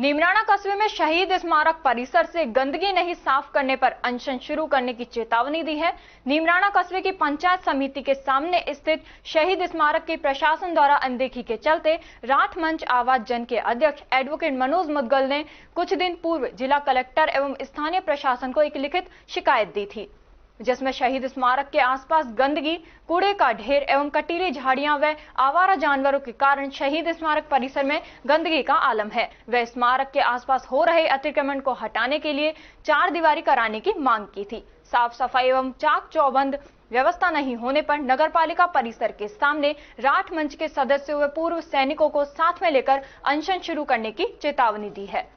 नीमराणा कस्बे में शहीद स्मारक परिसर से गंदगी नहीं साफ करने पर अनशन शुरू करने की चेतावनी दी है नीमराणा कस्बे की पंचायत समिति के सामने स्थित शहीद स्मारक की प्रशासन द्वारा अनदेखी के चलते रात मंच आवाज जन के अध्यक्ष एडवोकेट मनोज मुदगल ने कुछ दिन पूर्व जिला कलेक्टर एवं स्थानीय प्रशासन को एक लिखित शिकायत दी थी जिसमें शहीद स्मारक के आसपास गंदगी कूड़े का ढेर एवं कटीली झाड़ियां व आवारा जानवरों के कारण शहीद स्मारक परिसर में गंदगी का आलम है वह स्मारक के आसपास हो रहे अतिक्रमण को हटाने के लिए चार दीवारी कराने की मांग की थी साफ सफाई एवं चाक चौबंद व्यवस्था नहीं होने पर नगरपालिका परिसर के सामने राठ मंच के सदस्यों व पूर्व सैनिकों को साथ में लेकर अनशन शुरू करने की चेतावनी दी है